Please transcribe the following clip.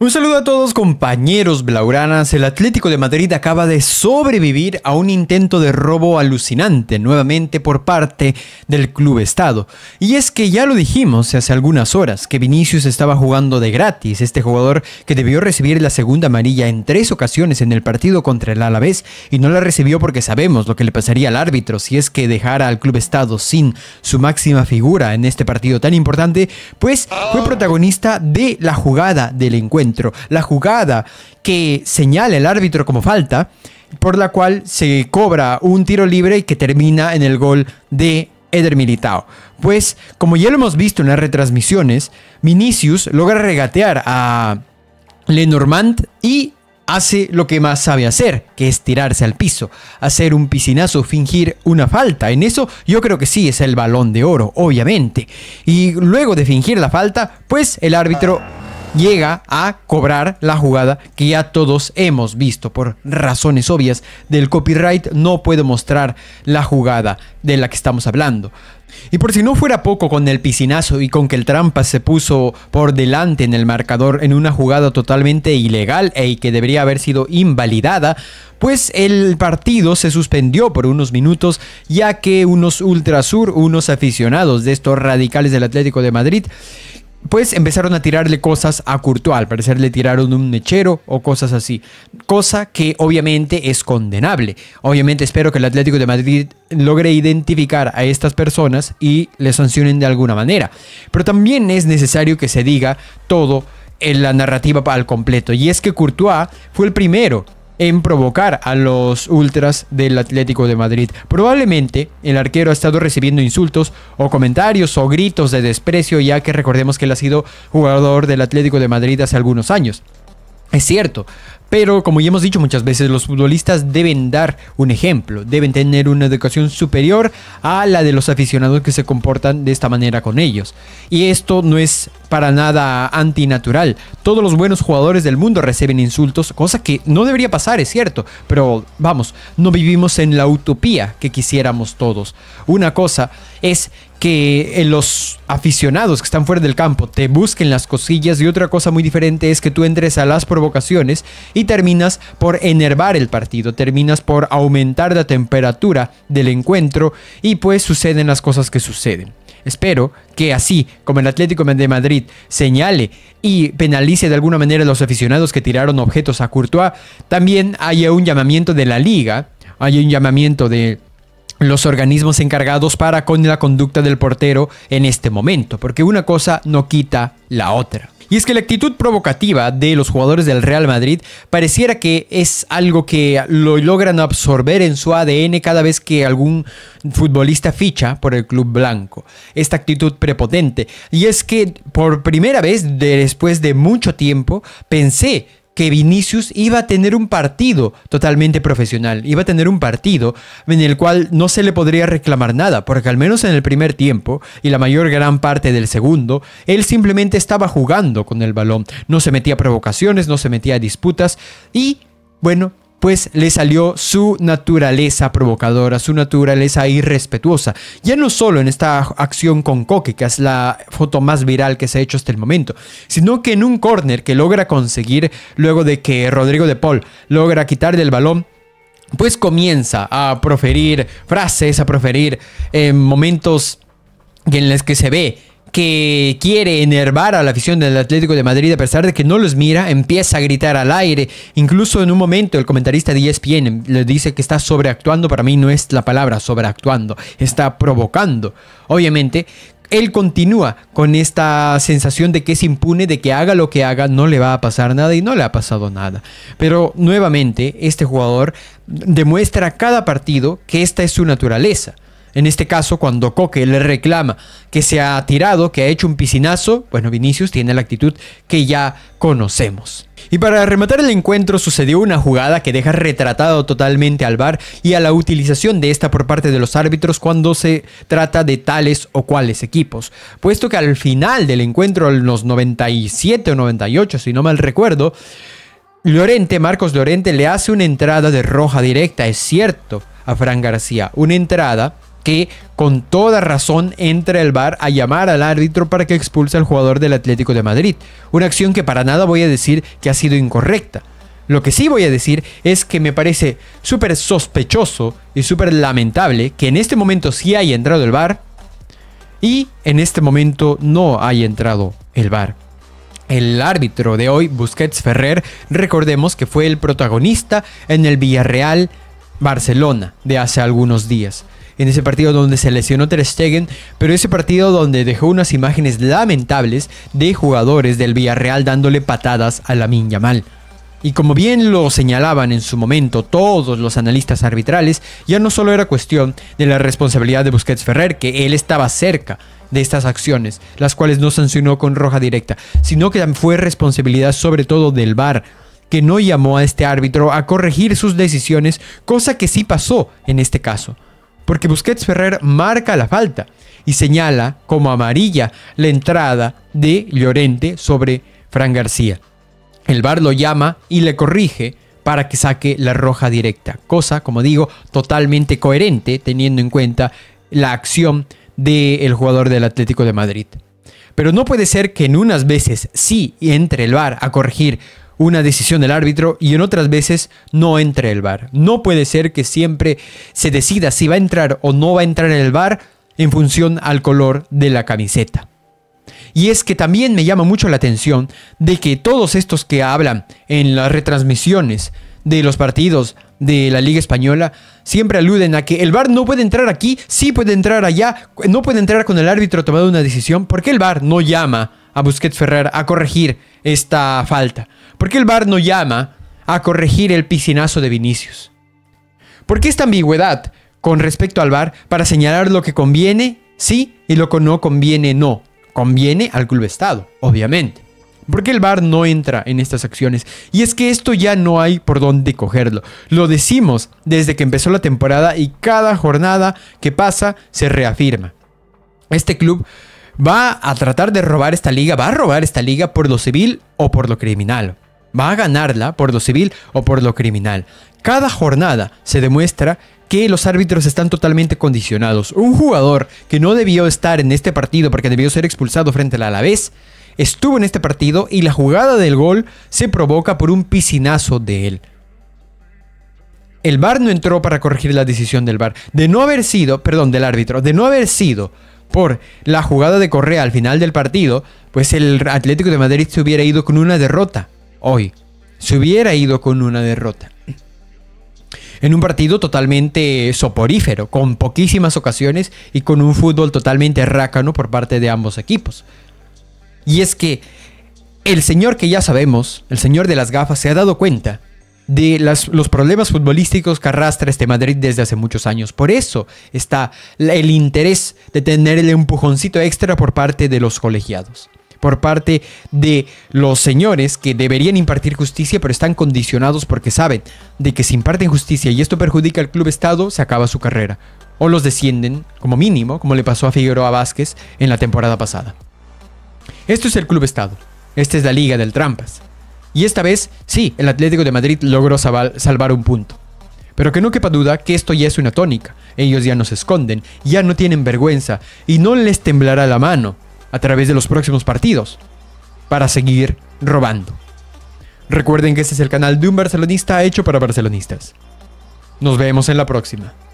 Un saludo a todos compañeros blauranas, El Atlético de Madrid acaba de sobrevivir a un intento de robo alucinante nuevamente por parte del club Estado. Y es que ya lo dijimos hace algunas horas que Vinicius estaba jugando de gratis, este jugador que debió recibir la segunda amarilla en tres ocasiones en el partido contra el Alavés y no la recibió porque sabemos lo que le pasaría al árbitro si es que dejara al club Estado sin su máxima figura en este partido tan importante, pues fue ah. protagonista de la jugada del encuentro la jugada que señala el árbitro como falta, por la cual se cobra un tiro libre y que termina en el gol de Eder Militao. Pues, como ya lo hemos visto en las retransmisiones, Minicius logra regatear a Lenormand y hace lo que más sabe hacer, que es tirarse al piso, hacer un piscinazo, fingir una falta. En eso yo creo que sí es el balón de oro, obviamente. Y luego de fingir la falta, pues el árbitro llega a cobrar la jugada que ya todos hemos visto por razones obvias del copyright no puede mostrar la jugada de la que estamos hablando. Y por si no fuera poco con el piscinazo y con que el trampa se puso por delante en el marcador en una jugada totalmente ilegal e y que debería haber sido invalidada, pues el partido se suspendió por unos minutos ya que unos ultrasur, unos aficionados de estos radicales del Atlético de Madrid, pues empezaron a tirarle cosas a Courtois. Al parecer le tiraron un mechero o cosas así. Cosa que obviamente es condenable. Obviamente espero que el Atlético de Madrid logre identificar a estas personas y le sancionen de alguna manera. Pero también es necesario que se diga todo en la narrativa al completo. Y es que Courtois fue el primero en provocar a los ultras del Atlético de Madrid. Probablemente el arquero ha estado recibiendo insultos o comentarios o gritos de desprecio ya que recordemos que él ha sido jugador del Atlético de Madrid hace algunos años. Es cierto, pero como ya hemos dicho muchas veces, los futbolistas deben dar un ejemplo, deben tener una educación superior a la de los aficionados que se comportan de esta manera con ellos. Y esto no es para nada antinatural. Todos los buenos jugadores del mundo reciben insultos, cosa que no debería pasar, es cierto, pero vamos, no vivimos en la utopía que quisiéramos todos. Una cosa es que eh, los aficionados que están fuera del campo te busquen las cosillas y otra cosa muy diferente es que tú entres a las provocaciones y terminas por enervar el partido, terminas por aumentar la temperatura del encuentro y pues suceden las cosas que suceden. Espero que así como el Atlético de Madrid señale y penalice de alguna manera a los aficionados que tiraron objetos a Courtois, también haya un llamamiento de la liga, haya un llamamiento de los organismos encargados para con la conducta del portero en este momento, porque una cosa no quita la otra. Y es que la actitud provocativa de los jugadores del Real Madrid pareciera que es algo que lo logran absorber en su ADN cada vez que algún futbolista ficha por el club blanco. Esta actitud prepotente. Y es que por primera vez después de mucho tiempo pensé que Vinicius iba a tener un partido totalmente profesional, iba a tener un partido en el cual no se le podría reclamar nada, porque al menos en el primer tiempo y la mayor gran parte del segundo, él simplemente estaba jugando con el balón, no se metía a provocaciones, no se metía a disputas y, bueno, pues le salió su naturaleza provocadora, su naturaleza irrespetuosa. Ya no solo en esta acción con Coque, que es la foto más viral que se ha hecho hasta el momento, sino que en un corner que logra conseguir luego de que Rodrigo de Paul logra quitarle el balón pues comienza a proferir frases, a proferir eh, momentos en los que se ve que quiere enervar a la afición del Atlético de Madrid a pesar de que no los mira, empieza a gritar al aire. Incluso en un momento el comentarista de ESPN le dice que está sobreactuando, para mí no es la palabra sobreactuando, está provocando. Obviamente, él continúa con esta sensación de que es impune, de que haga lo que haga, no le va a pasar nada y no le ha pasado nada. Pero nuevamente, este jugador demuestra cada partido que esta es su naturaleza. En este caso, cuando Coque le reclama que se ha tirado, que ha hecho un piscinazo, bueno, Vinicius tiene la actitud que ya conocemos. Y para rematar el encuentro sucedió una jugada que deja retratado totalmente al VAR y a la utilización de esta por parte de los árbitros cuando se trata de tales o cuales equipos, puesto que al final del encuentro, en los 97 o 98, si no mal recuerdo, Lorente, Marcos Lorente, le hace una entrada de roja directa, es cierto, a Fran García, una entrada que con toda razón entra el bar a llamar al árbitro para que expulse al jugador del Atlético de Madrid. Una acción que para nada voy a decir que ha sido incorrecta. Lo que sí voy a decir es que me parece súper sospechoso y súper lamentable que en este momento sí haya entrado el bar y en este momento no haya entrado el bar. El árbitro de hoy, Busquets Ferrer, recordemos que fue el protagonista en el Villarreal Barcelona de hace algunos días en ese partido donde se lesionó Ter Stegen, pero ese partido donde dejó unas imágenes lamentables de jugadores del Villarreal dándole patadas a Lamin Yamal. Y como bien lo señalaban en su momento todos los analistas arbitrales, ya no solo era cuestión de la responsabilidad de Busquets Ferrer, que él estaba cerca de estas acciones, las cuales no sancionó con roja directa, sino que fue responsabilidad sobre todo del VAR, que no llamó a este árbitro a corregir sus decisiones, cosa que sí pasó en este caso porque Busquets Ferrer marca la falta y señala como amarilla la entrada de Llorente sobre Fran García. El VAR lo llama y le corrige para que saque la roja directa, cosa, como digo, totalmente coherente teniendo en cuenta la acción del jugador del Atlético de Madrid. Pero no puede ser que en unas veces sí entre el VAR a corregir una decisión del árbitro y en otras veces no entra el VAR. No puede ser que siempre se decida si va a entrar o no va a entrar en el VAR en función al color de la camiseta. Y es que también me llama mucho la atención de que todos estos que hablan en las retransmisiones de los partidos de la Liga Española siempre aluden a que el VAR no puede entrar aquí, sí puede entrar allá, no puede entrar con el árbitro tomando una decisión, porque el VAR no llama a Busquets Ferrer a corregir esta falta. ¿Por qué el VAR no llama a corregir el piscinazo de Vinicius? ¿Por qué esta ambigüedad con respecto al VAR para señalar lo que conviene, sí, y lo que no conviene, no? Conviene al club Estado, obviamente. ¿Por qué el VAR no entra en estas acciones? Y es que esto ya no hay por dónde cogerlo. Lo decimos desde que empezó la temporada y cada jornada que pasa se reafirma. Este club va a tratar de robar esta liga, va a robar esta liga por lo civil o por lo criminal va a ganarla por lo civil o por lo criminal. Cada jornada se demuestra que los árbitros están totalmente condicionados. Un jugador que no debió estar en este partido porque debió ser expulsado frente al Alavés, estuvo en este partido y la jugada del gol se provoca por un piscinazo de él. El VAR no entró para corregir la decisión del VAR. De no haber sido, perdón, del árbitro, de no haber sido por la jugada de Correa al final del partido, pues el Atlético de Madrid se hubiera ido con una derrota hoy se hubiera ido con una derrota. En un partido totalmente soporífero, con poquísimas ocasiones y con un fútbol totalmente rácano por parte de ambos equipos. Y es que el señor que ya sabemos, el señor de las gafas, se ha dado cuenta de los problemas futbolísticos que arrastra este Madrid desde hace muchos años. Por eso está el interés de tener el empujoncito extra por parte de los colegiados por parte de los señores que deberían impartir justicia, pero están condicionados porque saben de que si imparten justicia y esto perjudica al club Estado, se acaba su carrera. O los descienden, como mínimo, como le pasó a Figueroa Vázquez en la temporada pasada. Esto es el club Estado. Esta es la Liga del Trampas. Y esta vez, sí, el Atlético de Madrid logró salvar un punto. Pero que no quepa duda que esto ya es una tónica. Ellos ya no se esconden, ya no tienen vergüenza y no les temblará la mano a través de los próximos partidos para seguir robando. Recuerden que este es el canal de un barcelonista hecho para barcelonistas. Nos vemos en la próxima.